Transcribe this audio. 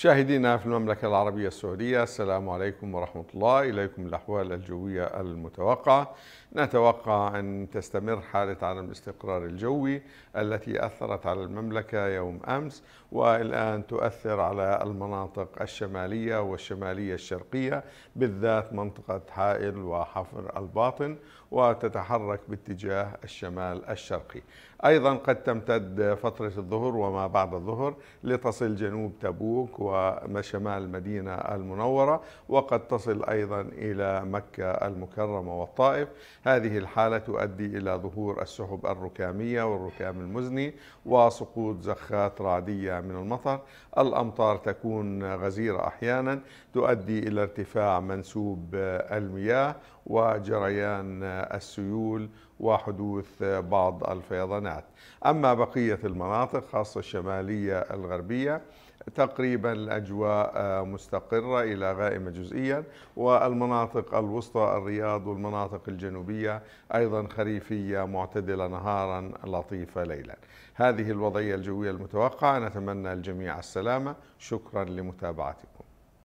مشاهدينا في المملكة العربية السعودية السلام عليكم ورحمة الله إليكم الأحوال الجوية المتوقعة نتوقع أن تستمر حالة عدم الاستقرار الجوي التي أثرت على المملكة يوم أمس والآن تؤثر على المناطق الشمالية والشمالية الشرقية بالذات منطقة حائل وحفر الباطن وتتحرك باتجاه الشمال الشرقي أيضا قد تمتد فترة الظهر وما بعد الظهر لتصل جنوب تبوك وشمال المدينة المنورة وقد تصل أيضا إلى مكة المكرمة والطائف هذه الحالة تؤدي إلى ظهور السحب الركامية والركام المزني وسقوط زخات رعدية من المطر الأمطار تكون غزيرة أحيانا تؤدي إلى ارتفاع منسوب المياه وجريان السيول وحدوث بعض الفيضانات أما بقية المناطق خاصة الشمالية الغربية تقريبا الأجواء آه، مستقرة إلى غائمة جزئيا والمناطق الوسطى الرياض والمناطق الجنوبية أيضا خريفية معتدلة نهارا لطيفة ليلا هذه الوضعية الجوية المتوقعة نتمنى الجميع السلامة شكرا لمتابعتكم